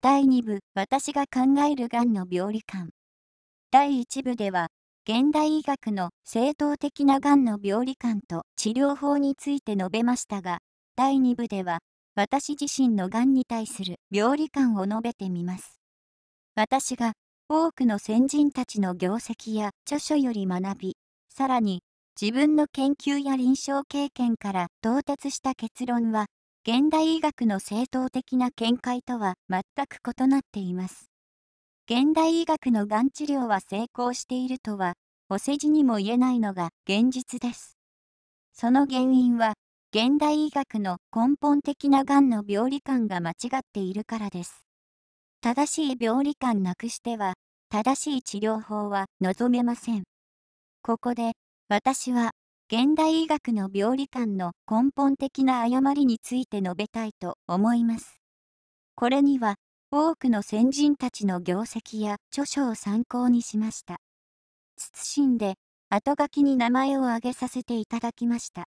第2部、私が考えるがんの病理観。第1部では、現代医学の正当的ながんの病理観と治療法について述べましたが、第2部では、私自身のがんに対する病理観を述べてみます。私が多くの先人たちの業績や著書より学び、さらに自分の研究や臨床経験から到達した結論は、現代医学の正当的な見解とは全く異なっています。現代医学のがん治療は成功しているとは、お世辞にも言えないのが現実です。その原因は、現代医学の根本的ながんの病理観が間違っているからです。正しい病理観なくしては、正しい治療法は望めません。ここで、私は現代医学の病理観の根本的な誤りについて述べたいと思います。これには多くの先人たちの業績や著書を参考にしました。謹んで後書きに名前を挙げさせていただきました。